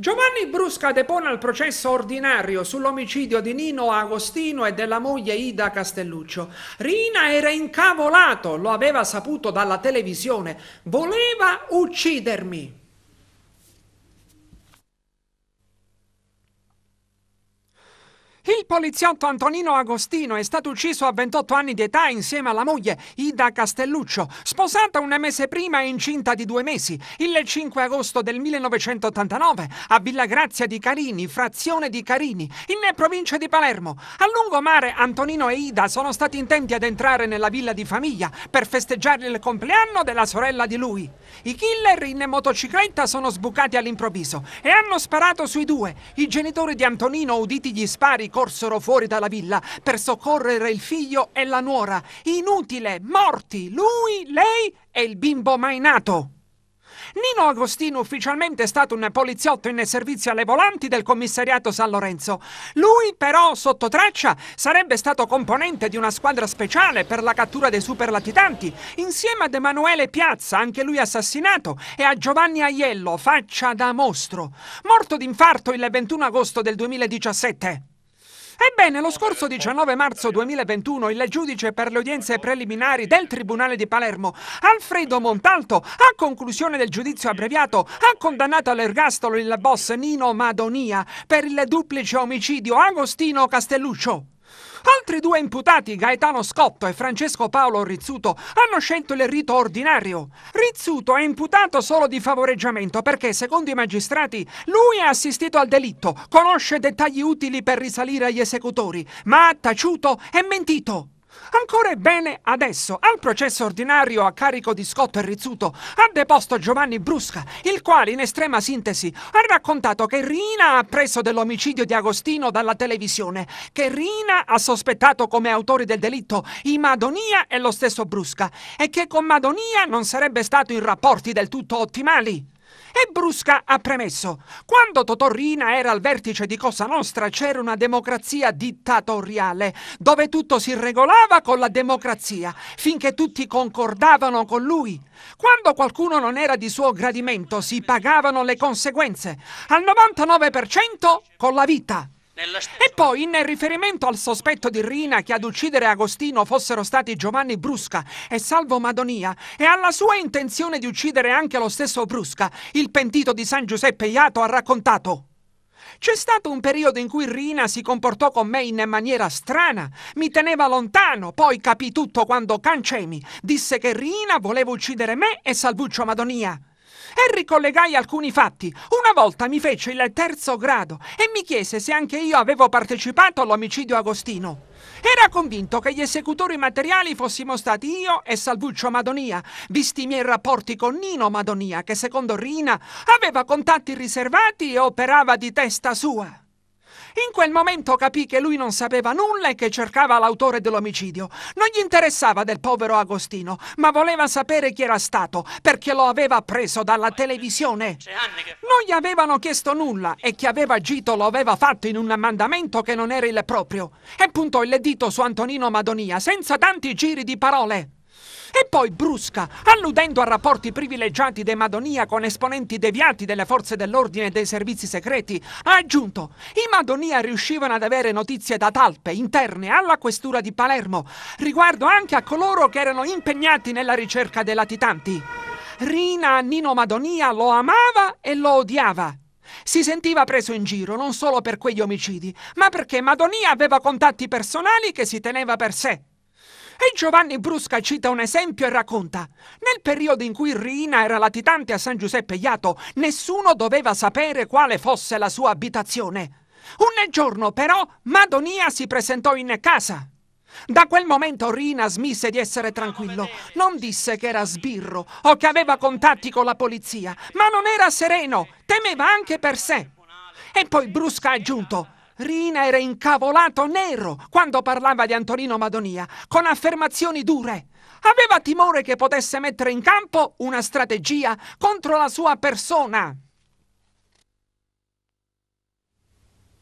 Giovanni Brusca depone al processo ordinario sull'omicidio di Nino Agostino e della moglie Ida Castelluccio. Rina era incavolato, lo aveva saputo dalla televisione, voleva uccidermi. poliziotto Antonino Agostino è stato ucciso a 28 anni di età insieme alla moglie Ida Castelluccio, sposata un mese prima e incinta di due mesi, il 5 agosto del 1989 a Villa Grazia di Carini, frazione di Carini, in provincia di Palermo. A lungomare Antonino e Ida sono stati intenti ad entrare nella villa di famiglia per festeggiare il compleanno della sorella di lui. I killer in motocicletta sono sbucati all'improvviso e hanno sparato sui due. I genitori di Antonino, uditi gli spari, corso corsero fuori dalla villa per soccorrere il figlio e la nuora. Inutile, morti, lui, lei e il bimbo mai nato. Nino Agostino ufficialmente è stato un poliziotto in servizio alle volanti del commissariato San Lorenzo. Lui però, sotto traccia, sarebbe stato componente di una squadra speciale per la cattura dei superlatitanti, insieme ad Emanuele Piazza, anche lui assassinato, e a Giovanni Aiello, faccia da mostro, morto d'infarto il 21 agosto del 2017. Ebbene, lo scorso 19 marzo 2021 il giudice per le udienze preliminari del Tribunale di Palermo, Alfredo Montalto, a conclusione del giudizio abbreviato, ha condannato all'ergastolo il boss Nino Madonia per il duplice omicidio Agostino Castelluccio. Altri due imputati, Gaetano Scotto e Francesco Paolo Rizzuto, hanno scelto il rito ordinario. Rizzuto è imputato solo di favoreggiamento perché, secondo i magistrati, lui ha assistito al delitto, conosce dettagli utili per risalire agli esecutori, ma ha taciuto e mentito. Ancora bene adesso, al processo ordinario a carico di Scotto e Rizzuto, ha deposto Giovanni Brusca, il quale, in estrema sintesi, ha raccontato che Rina ha appreso dell'omicidio di Agostino dalla televisione, che Rina ha sospettato come autori del delitto i Madonia e lo stesso Brusca, e che con Madonia non sarebbe stato in rapporti del tutto ottimali. E Brusca ha premesso, quando Totorrina era al vertice di Cosa Nostra c'era una democrazia dittatoriale, dove tutto si regolava con la democrazia, finché tutti concordavano con lui. Quando qualcuno non era di suo gradimento si pagavano le conseguenze, al 99% con la vita. E poi, in riferimento al sospetto di Rina che ad uccidere Agostino fossero stati Giovanni Brusca e Salvo Madonia, e alla sua intenzione di uccidere anche lo stesso Brusca, il pentito di San Giuseppe Iato ha raccontato. C'è stato un periodo in cui Rina si comportò con me in maniera strana, mi teneva lontano, poi capì tutto quando Cancemi disse che Rina voleva uccidere me e Salvuccio Madonia e ricollegai alcuni fatti. Una volta mi fece il terzo grado e mi chiese se anche io avevo partecipato all'omicidio Agostino. Era convinto che gli esecutori materiali fossimo stati io e Salvuccio Madonia, visti i miei rapporti con Nino Madonia, che secondo Rina aveva contatti riservati e operava di testa sua. In quel momento capì che lui non sapeva nulla e che cercava l'autore dell'omicidio. Non gli interessava del povero Agostino, ma voleva sapere chi era stato, perché lo aveva preso dalla televisione. Non gli avevano chiesto nulla e chi aveva agito lo aveva fatto in un mandamento che non era il proprio. E puntò il dito su Antonino Madonia, senza tanti giri di parole. E poi brusca, alludendo a rapporti privilegiati dei Madonia con esponenti deviati delle forze dell'ordine e dei servizi segreti, ha aggiunto i Madonia riuscivano ad avere notizie da talpe interne alla questura di Palermo, riguardo anche a coloro che erano impegnati nella ricerca dei latitanti. Rina Nino Madonia lo amava e lo odiava. Si sentiva preso in giro non solo per quegli omicidi, ma perché Madonia aveva contatti personali che si teneva per sé. E Giovanni Brusca cita un esempio e racconta: Nel periodo in cui Rina era latitante a San Giuseppe Iato, nessuno doveva sapere quale fosse la sua abitazione. Un giorno, però, Madonia si presentò in casa. Da quel momento Rina smise di essere tranquillo. Non disse che era sbirro o che aveva contatti con la polizia, ma non era sereno, temeva anche per sé. E poi Brusca ha aggiunto: Rina era incavolato nero quando parlava di Antonino Madonia, con affermazioni dure. Aveva timore che potesse mettere in campo una strategia contro la sua persona.